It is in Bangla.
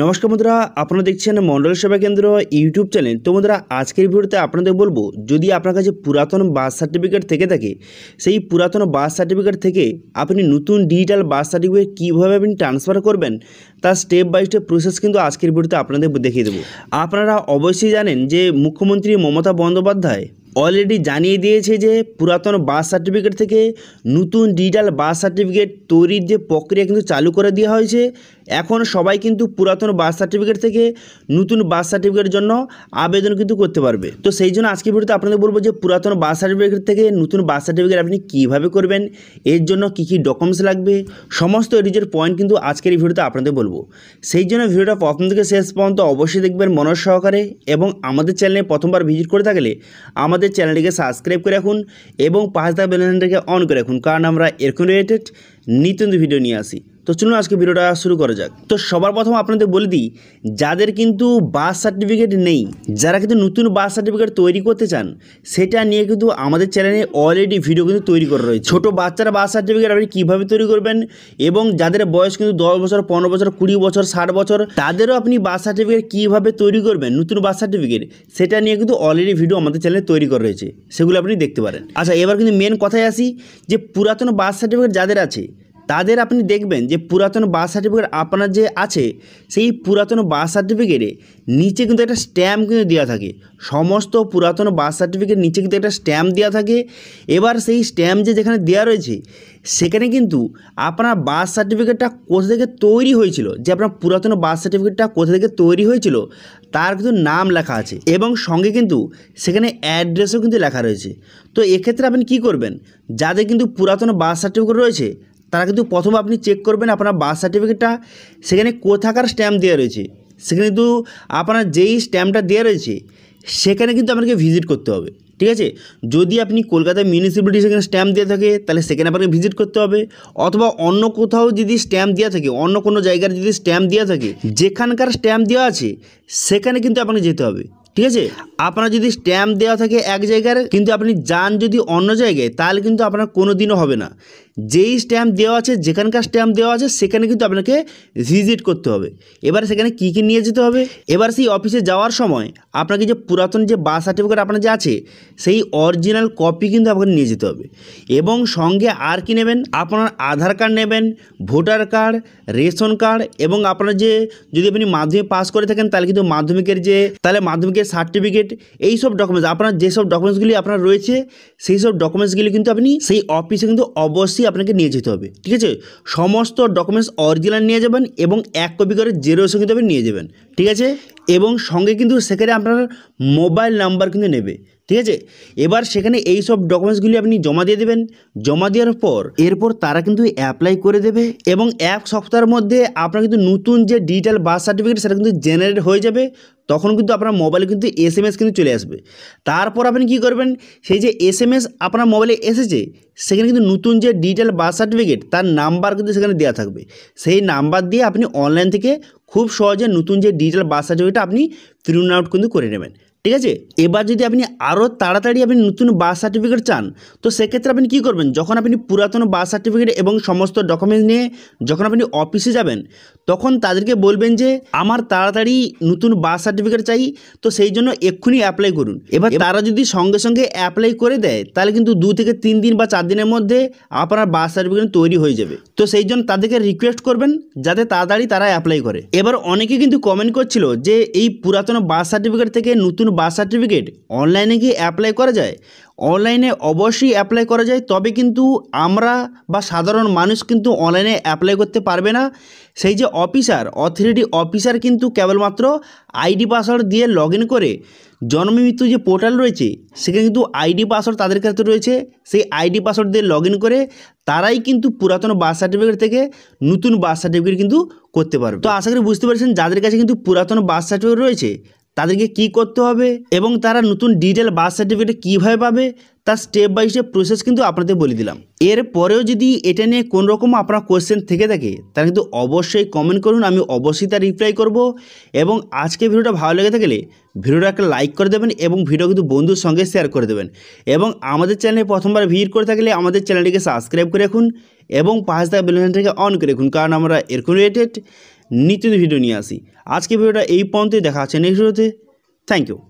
নমস্কার বন্ধুরা আপনারা দেখছেন মণ্ডল সেবা কেন্দ্র ইউটিউব চ্যানেল তো বন্ধুরা আজকের ভিডিওতে আপনাদের বলবো যদি আপনার কাছে পুরাতন বার্থ সার্টিফিকেট থেকে থাকে সেই পুরাতন বার্থ সার্টিফিকেট থেকে আপনি নতুন ডিজিটাল বার্থ সার্টিফিকেট কীভাবে আপনি ট্রান্সফার করবেন তার স্টেপ বাই স্টেপ প্রসেস কিন্তু আজকের ভিডিওতে আপনাদের দেখিয়ে দেবো আপনারা অবশ্যই জানেন যে মুখ্যমন্ত্রী মমতা বন্দ্যোপাধ্যায় অলরেডি জানিয়ে দিয়েছে যে পুরাতন বার্থ সার্টিফিকেট থেকে নতুন ডিজিটাল বার্থ সার্টিফিকেট তৈরির যে প্রক্রিয়া কিন্তু চালু করে দেওয়া হয়েছে এখন সবাই কিন্তু পুরাতন বার্থ সার্টিফিকেট থেকে নতুন বার্থ সার্টিফিকেটের জন্য আবেদন কিন্তু করতে পারবে তো সেই জন্য আজকে ভিডিওতে আপনাদের বলবো যে পুরাতন বার্থ সার্টিফিকেট থেকে নতুন বার্থ সার্টিফিকেট আপনি কীভাবে করবেন এর জন্য কি কি ডকুমেন্টস লাগবে সমস্ত এডিজের পয়েন্ট কিন্তু আজকের এই ভিডিওতে আপনাদের বলবো সেই জন্য ভিডিওটা প্রথম থেকে শেষ পর্যন্ত অবশ্যই দেখবেন মনোজ সহকারে এবং আমাদের চ্যানেলে প্রথমবার ভিজিট করে থাকলে আমাদের চ্যানেলটিকে সাবস্ক্রাইব করে রাখুন এবং পাঁচ দা বেলানটাকে অন করে রাখুন কারণ আমরা এরকম রিলেটেড নিত্যন্ত ভিডিও নিয়ে আসি তো চলুন আজকে ভিডিওটা শুরু করা যাক তো সবার প্রথম আপনাদের বলে দিই যাদের কিন্তু বার্থ সার্টিফিকেট নেই যারা কিন্তু নতুন বার্থ সার্টিফিকেট তৈরি করতে চান সেটা নিয়ে কিন্তু আমাদের চ্যানেলে অলরেডি ভিডিও কিন্তু তৈরি করা রয়েছে ছোটো বাচ্চারা বার্থ সার্টিফিকেট আপনি কীভাবে তৈরি করবেন এবং যাদের বয়স কিন্তু দশ বছর পনেরো বছর কুড়ি বছর ষাট বছর তাদেরও আপনি বার্থ সার্টিফিকেট কীভাবে তৈরি করবেন নতুন বার্থ সার্টিফিকেট সেটা নিয়ে কিন্তু অলরেডি ভিডিও আমাদের চ্যানেলে তৈরি করা রয়েছে সেগুলো আপনি দেখতে পারেন আচ্ছা এবার কিন্তু মেন কথায় আসি যে পুরাতন বার্থ সার্টিফিকেট যাদের আছে তাদের আপনি দেখবেন যে পুরাতন বার্থ সার্টিফিকেট আপনার যে আছে সেই পুরাতন বার্থ সার্টিফিকেটে নিচে কিন্তু একটা স্ট্যাম্প কিন্তু দেওয়া থাকে সমস্ত পুরাতন বার্থ সার্টিফিকেট নিচে কিন্তু একটা স্ট্যাম্প দেওয়া থাকে এবার সেই স্ট্যাম্প যে যেখানে দেওয়া রয়েছে সেখানে কিন্তু আপনার বার্থ সার্টিফিকেটটা কোথা থেকে তৈরি হয়েছিল যে আপনার পুরাতন বার্থ সার্টিফিকেটটা কোথা থেকে তৈরি হয়েছিল তার কিন্তু নাম লেখা আছে এবং সঙ্গে কিন্তু সেখানে অ্যাড্রেসও কিন্তু লেখা রয়েছে তো এক্ষেত্রে আপনি কি করবেন যাদের কিন্তু পুরাতন বার্থ সার্টিফিকেট রয়েছে তারা কিন্তু প্রথম আপনি চেক করবেন আপনার বার্থ সার্টিফিকেটটা সেখানে কোথাকার স্ট্যাম্প দেওয়া রয়েছে সেখানে কিন্তু আপনার যেই স্ট্যাম্পটা দেওয়া রয়েছে সেখানে কিন্তু আপনাকে ভিজিট করতে হবে ঠিক আছে যদি আপনি কলকাতা মিউনিসিপ্যালিটি সেখানে স্ট্যাম্প দেওয়া থাকে তাহলে সেখানে আপনাকে ভিজিট করতে হবে অথবা অন্য কোথাও যদি স্ট্যাম্প দেওয়া থাকে অন্য কোনো জায়গার যদি স্ট্যাম্প দেওয়া থাকে যেখানকার স্ট্যাম্প দেওয়া আছে সেখানে কিন্তু আপনাকে যেতে হবে ঠিক আছে আপনার যদি স্ট্যাম্প দেওয়া থাকে এক জায়গার কিন্তু আপনি যান যদি অন্য জায়গায় তাহলে কিন্তু আপনার কোনো দিনও হবে না যেই স্ট্যাম্প দেওয়া আছে যেখানকার স্ট্যাম্প দেওয়া আছে সেখানে কিন্তু আপনাকে ভিজিট করতে হবে এবার সেখানে কি কি নিয়ে যেতে হবে এবার সেই অফিসে যাওয়ার সময় আপনাকে যে পুরাতন যে বার্থ সার্টিফিকেট আপনার যে আছে সেই অরিজিনাল কপি কিন্তু আপনাকে নিয়ে যেতে হবে এবং সঙ্গে আর কি নেবেন আপনার আধার কার্ড নেবেন ভোটার কার্ড রেশন কার্ড এবং আপনার যে যদি আপনি মাধ্যমিক পাস করে থাকেন তাহলে কিন্তু মাধ্যমিকের যে তাহলে মাধ্যমিকের সার্টিফিকেট এই সব ডকুমেন্টস আপনার যেসব ডকুমেন্টসগুলি আপনার রয়েছে সেই সব ডকুমেন্টসগুলি কিন্তু আপনি সেই অফিসে কিন্তু অবশ্যই আপনাকে নিয়ে যেতে হবে ঠিক আছে সমস্ত ডকুমেন্টস অরিজিনাল নিয়ে যাবেন এবং এক কপি করে জেরো সঙ্গে নিয়ে যাবেন ঠিক আছে এবং সঙ্গে কিন্তু সেখানে আপনার মোবাইল নাম্বার কিন্তু নেবে ঠিক আছে এবার সেখানে এই সব ডকুমেন্টসগুলি আপনি জমা দিয়ে দেবেন জমা দেওয়ার পর এরপর তারা কিন্তু অ্যাপ্লাই করে দেবে এবং এক সপ্তাহের মধ্যে আপনার কিন্তু নতুন যে ডিজিটাল বার্থ সার্টিফিকেট সেটা কিন্তু জেনারেট হয়ে যাবে তখন কিন্তু আপনার মোবাইলে কিন্তু এস এম এস কিন্তু চলে আসবে তারপর আপনি কি করবেন সেই যে এস এম এস আপনার মোবাইলে এসেছে সেখানে কিন্তু নতুন যে ডিজিটাল বার্থ সার্টিফিকেট তার নাম্বার কিন্তু সেখানে দেওয়া থাকবে সেই নাম্বার দিয়ে আপনি অনলাইন থেকে খুব সহজে নতুন যে ডিজিটাল বার্থ সার্টিফিকেটটা আপনি প্রিন্ট আউট কিন্তু করে নেবেন ঠিক আছে এবার যদি আপনি আরও তাড়াতাড়ি আপনি নতুন বার্থ সার্টিফিকেট চান তো সেক্ষেত্রে আপনি কী করবেন যখন আপনি পুরাতন বার্থ সার্টিফিকেট এবং সমস্ত ডকুমেন্টস নিয়ে যখন আপনি অফিসে যাবেন তখন তাদেরকে বলবেন যে আমার তাড়াতাড়ি নতুন বার্থ সার্টিফিকেট চাই তো সেই জন্য এক্ষুনি অ্যাপ্লাই করুন এবার তারা যদি সঙ্গে সঙ্গে অ্যাপ্লাই করে দেয় তাহলে কিন্তু দু থেকে তিন দিন বা চার দিনের মধ্যে আপনার বার্থ সার্টিফিকেট তৈরি হয়ে যাবে তো সেই জন্য তাদেরকে রিকোয়েস্ট করবেন যাতে তাড়াতাড়ি তারা অ্যাপ্লাই করে এবার অনেকে কিন্তু কমেন্ট করছিল যে এই পুরাতন বার্থ সার্টিফিকেট থেকে নতুন বার্থ সার্টিফিকেট অনলাইনে কি অ্যাপ্লাই করা যায় অনলাইনে অবশ্যই অ্যাপ্লাই করা যায় তবে কিন্তু আমরা বা সাধারণ মানুষ কিন্তু অনলাইনে অ্যাপ্লাই করতে পারবে না সেই যে অফিসার অথরিটি অফিসার কিন্তু কেবলমাত্র আইডি পাসওয়ার্ড দিয়ে লগ করে জন্ম মৃত্যু যে পোর্টাল রয়েছে সেখানে কিন্তু আইডি পাসওয়ার্ড তাদের কাছে রয়েছে সেই আইডি পাসওয়ার্ড দিয়ে লগ করে তারাই কিন্তু পুরাতন বার্থ সার্টিফিকেট থেকে নতুন বার্থ সার্টিফিকেট কিন্তু করতে পারবে তো আশা করি বুঝতে পারছেন যাদের কাছে কিন্তু পুরাতন বার্থ সার্টিফিকেট রয়েছে তাদেরকে কি করতে হবে এবং তারা নতুন ডিজিটাল বার্থ সার্টিফিকেট কীভাবে পাবে তার স্টেপ বাই স্টেপ প্রসেস কিন্তু আপনাদের বলে দিলাম এর পরেও যদি এটা নিয়ে কোন রকম আপনার কোয়েশ্চেন থেকে থাকে তাহলে কিন্তু অবশ্যই কমেন্ট করুন আমি অবশ্যই তার রিপ্লাই করব এবং আজকে ভিডিওটা ভালো লেগে থাকলে ভিডিওটা একটা লাইক করে দেবেন এবং ভিডিও কিন্তু বন্ধুর সঙ্গে শেয়ার করে দেবেন এবং আমাদের চ্যানেলে প্রথমবার ভিড় করে থাকলে আমাদের চ্যানেলটিকে সাবস্ক্রাইব করে রাখুন এবং পাঁচ টাকা বেলুনটাকে অন করে রাখুন কারণ আমরা এরকম রিলেটেড নিত্য ভিডিও নিয়ে আসি আজকে ভিডিওটা এই পর্যন্তই দেখা আছে নেক্সট ভিডিওতে থ্যাংক ইউ